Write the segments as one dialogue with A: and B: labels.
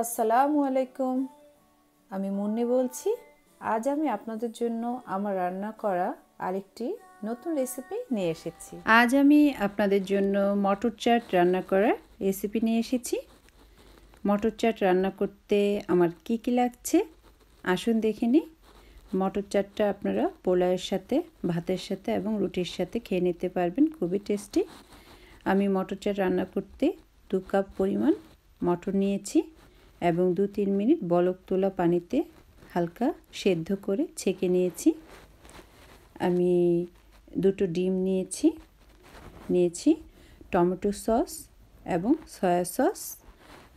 A: আসসালামু আলাইকুম আমি মুন্নি বলছি আজ আমি আপনাদের জন্য আমার রান্না করা আরেকটি নতুন রেসিপি নিয়ে এসেছি আজ আমি আপনাদের জন্য মটর চাট রান্না করার রেসিপি নিয়ে এসেছি মটর চাট রান্না করতে আমার কি কি লাগছে আসুন দেখে নিই মটর চাটটা আপনারা পোলাওয়ের সাথে ভাতের সাথে এবং রুটির সাথে খেয়ে নিতে পারবেন খুবই টেস্টি আমি মটর চাট রান্না করতে দু কাপ পরিমাণ মটর নিয়েছি এবং দু তিন মিনিট বলক তোলা পানিতে হালকা সেদ্ধ করে ছেঁকে নিয়েছি আমি দুটো ডিম নিয়েছি নিয়েছি টমেটো সস এবং সয়া সস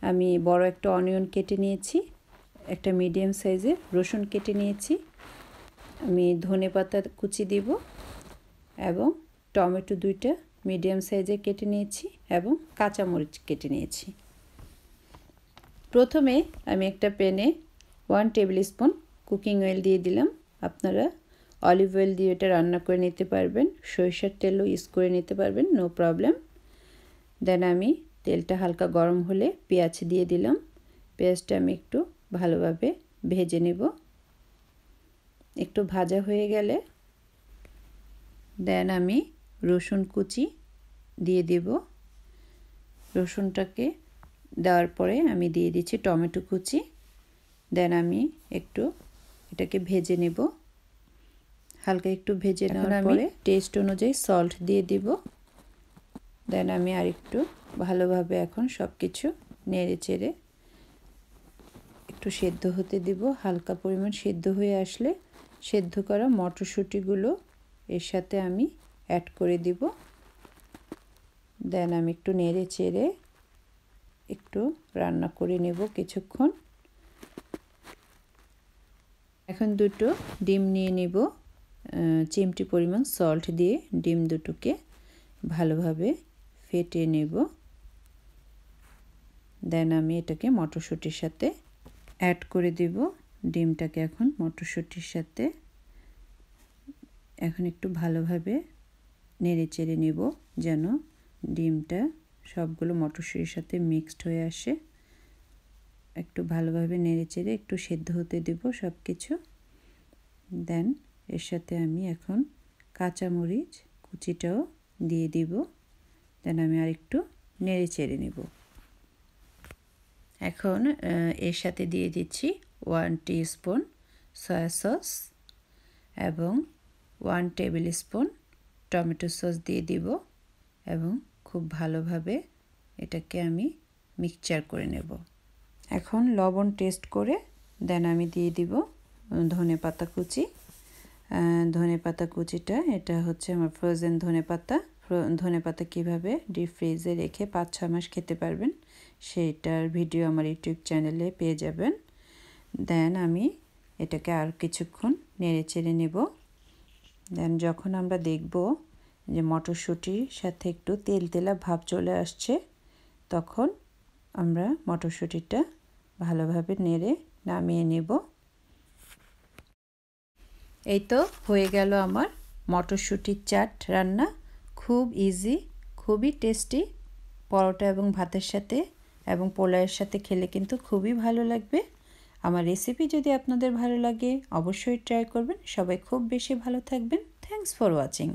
A: আমি বড় একটা অনিয়ন কেটে নিয়েছি একটা মিডিয়াম সাইজের রসুন কেটে নিয়েছি আমি ধনে পাতা কুচি দিব এবং টমেটো দুইটা মিডিয়াম সাইজে কেটে নিয়েছি এবং কাঁচামরিচ কেটে নিয়েছি প্রথমে আমি একটা প্যানে one tablespoon cooking oil দিয়ে দিলাম আপনারা অলিভ অয়েল দিয়ে এটা রান্না করে নিতে পারবেন সরিষার তেলও ইউজ করে নিতে পারবেন নো প্রবলেম দেন আমি তেলটা হালকা গরম হলে পেঁয়াজ দিয়ে দিলাম পেঁয়াজটা আমি একটু ভালোভাবে ভেজে নেব একটু ভাজা হয়ে গেলে দেন আমি রসুন কুচি দিয়ে দেব রসুনটাকে দেওয়ার পরে আমি দিয়ে দিচ্ছি টমেটো কুচি দেন আমি একটু এটাকে ভেজে নেব হালকা একটু ভেজে নেওয়ার পরে টেস্ট অনুযায়ী সল্ট দিয়ে দিব দেন আমি আর একটু ভালোভাবে এখন সব কিছু নেড়ে চেড়ে একটু সেদ্ধ হতে দিব হালকা পরিমাণ সেদ্ধ হয়ে আসলে সেদ্ধ করা মটরশুঁটিগুলো এর সাথে আমি অ্যাড করে দিব দেন আমি একটু নেড়ে চেড়ে একটু রান্না করে নেব কিছুক্ষণ এখন দুটো ডিম নিয়ে নেব চিমটি পরিমাণ সল্ট দিয়ে ডিম দুটোকে ভালোভাবে ফেটে নেব দেন আমি এটাকে মটরশুঁটির সাথে অ্যাড করে দেব ডিমটাকে এখন মটরশুঁটির সাথে এখন একটু ভালোভাবে নেড়ে চেড়ে নেব যেন ডিমটা সবগুলো মটরশুঁটির সাথে মিক্সড হয়ে আসে একটু ভালোভাবে নেড়ে চেড়ে একটু সেদ্ধ হতে দেব সব কিছু দেন এর সাথে আমি এখন কাঁচামরিচ কুচিটাও দিয়ে দিব দেন আমি আর একটু নেড়ে চেড়ে নেব এখন এর সাথে দিয়ে দিচ্ছি ওয়ান স্পুন সয়া সস এবং one tablespoon tomato sauce দিয়ে দিব এবং খুব ভালোভাবে এটাকে আমি মিক্সচার করে নেব এখন লবণ টেস্ট করে দেন আমি দিয়ে দিব ধনে পাতা কুচি ধনে পাতা কুচিটা এটা হচ্ছে আমার ফ্রোজেন ধনে পাতা ধনে পাতা কীভাবে ডিপ ফ্রিজে রেখে পাঁচ ছ মাস খেতে পারবেন সেইটার ভিডিও আমার ইউটিউব চ্যানেলে পেয়ে যাবেন দেন আমি এটাকে আর কিছুক্ষণ নেড়ে চেড়ে নেব দেন যখন আমরা দেখব যে মটরশুঁটির সাথে একটু তেল তেলা ভাব চলে আসছে তখন আমরা মটরশুঁটিটা ভালোভাবে নেড়ে নামিয়ে নেব এই তো হয়ে গেল আমার মটরশুঁটির চাট রান্না খুব ইজি খুবই টেস্টি পরোটা এবং ভাতের সাথে এবং পোলাওয়ের সাথে খেলে কিন্তু খুবই ভালো লাগবে আমার রেসিপি যদি আপনাদের ভালো লাগে অবশ্যই ট্রাই করবেন সবাই খুব বেশি ভালো থাকবেন থ্যাংকস ফর ওয়াচিং